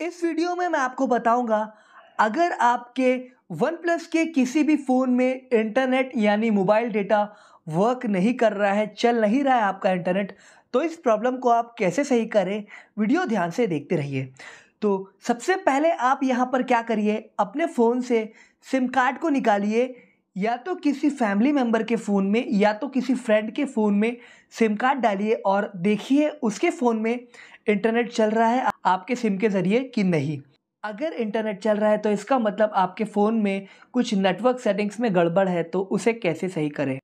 इस वीडियो में मैं आपको बताऊंगा अगर आपके वन प्लस के किसी भी फ़ोन में इंटरनेट यानी मोबाइल डेटा वर्क नहीं कर रहा है चल नहीं रहा है आपका इंटरनेट तो इस प्रॉब्लम को आप कैसे सही करें वीडियो ध्यान से देखते रहिए तो सबसे पहले आप यहाँ पर क्या करिए अपने फ़ोन से सिम कार्ड को निकालिए या तो किसी फैमिली मेम्बर के फ़ोन में या तो किसी फ्रेंड के फ़ोन में सिम कार्ड डालिए और देखिए उसके फ़ोन में इंटरनेट चल रहा है आपके सिम के ज़रिए कि नहीं अगर इंटरनेट चल रहा है तो इसका मतलब आपके फ़ोन में कुछ नेटवर्क सेटिंग्स में गड़बड़ है तो उसे कैसे सही करें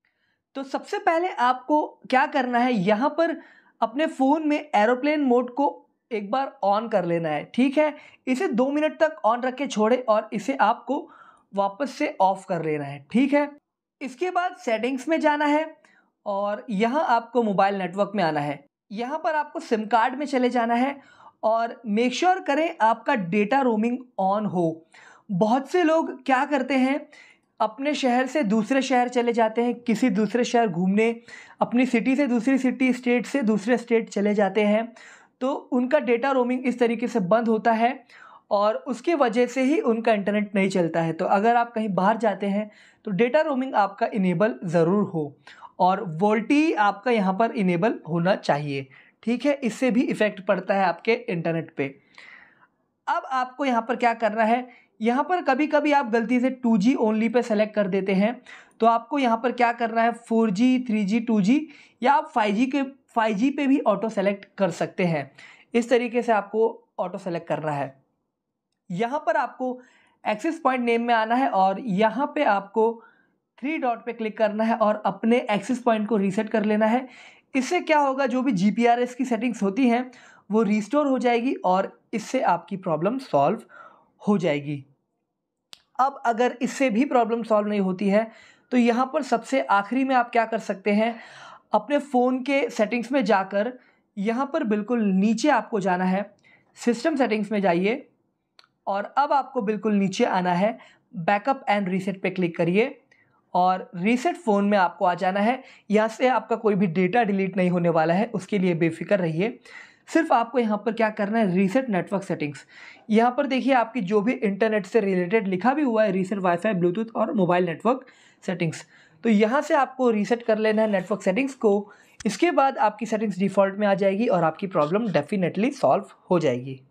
तो सबसे पहले आपको क्या करना है यहाँ पर अपने फ़ोन में एरोप्लेन मोड को एक बार ऑन कर लेना है ठीक है इसे दो मिनट तक ऑन रख के छोड़े और इसे आपको वापस से ऑफ कर लेना है ठीक है इसके बाद सेटिंग्स में जाना है और यहाँ आपको मोबाइल नेटवर्क में आना है यहाँ पर आपको सिम कार्ड में चले जाना है और मेक श्योर sure करें आपका डेटा रोमिंग ऑन हो बहुत से लोग क्या करते हैं अपने शहर से दूसरे शहर चले जाते हैं किसी दूसरे शहर घूमने अपनी सिटी से दूसरी सिटी स्टेट से दूसरे स्टेट चले जाते हैं तो उनका डेटा रोमिंग इस तरीके से बंद होता है और उसकी वजह से ही उनका इंटरनेट नहीं चलता है तो अगर आप कहीं बाहर जाते हैं तो डेटा रोमिंग आपका इनेबल ज़रूर हो और वोल्टी आपका यहाँ पर इनेबल होना चाहिए ठीक है इससे भी इफ़ेक्ट पड़ता है आपके इंटरनेट पे अब आपको यहाँ पर क्या करना है यहाँ पर कभी कभी आप गलती से टू जी ओनली पे सेलेक्ट कर देते हैं तो आपको यहाँ पर क्या करना है four G three G two G या आप फाइव जी के फाइव जी पे भी ऑटो सेलेक्ट कर सकते हैं इस तरीके से आपको ऑटो सेलेक्ट करना है यहाँ पर आपको एक्सेस पॉइंट नेम में आना है और यहाँ पे आपको थ्री डॉट पे क्लिक करना है और अपने एक्सेस पॉइंट को रीसेट कर लेना है इससे क्या होगा जो भी जी की सेटिंग्स होती हैं वो रिस्टोर हो जाएगी और इससे आपकी प्रॉब्लम सॉल्व हो जाएगी अब अगर इससे भी प्रॉब्लम सॉल्व नहीं होती है तो यहाँ पर सबसे आखिरी में आप क्या कर सकते हैं अपने फ़ोन के सेटिंग्स में जाकर यहाँ पर बिल्कुल नीचे आपको जाना है सिस्टम सेटिंग्स में जाइए और अब आपको बिल्कुल नीचे आना है बैकअप एंड रीसेट पे क्लिक करिए और रीसेट फ़ोन में आपको आ जाना है यहाँ से आपका कोई भी डेटा डिलीट नहीं होने वाला है उसके लिए बेफिक्र रहिए सिर्फ आपको यहाँ पर क्या करना है रीसेट नेटवर्क सेटिंग्स यहाँ पर देखिए आपकी जो भी इंटरनेट से रिलेटेड लिखा भी हुआ है रीसेट वाईफाई ब्लूटूथ और मोबाइल नेटवर्क सेटिंग्स तो यहाँ से आपको रीसेट कर लेना है नेटवर्क सेटिंग्स को इसके बाद आपकी सेटिंग्स डिफ़ॉल्ट में आ जाएगी और आपकी प्रॉब्लम डेफिनेटली सॉल्व हो जाएगी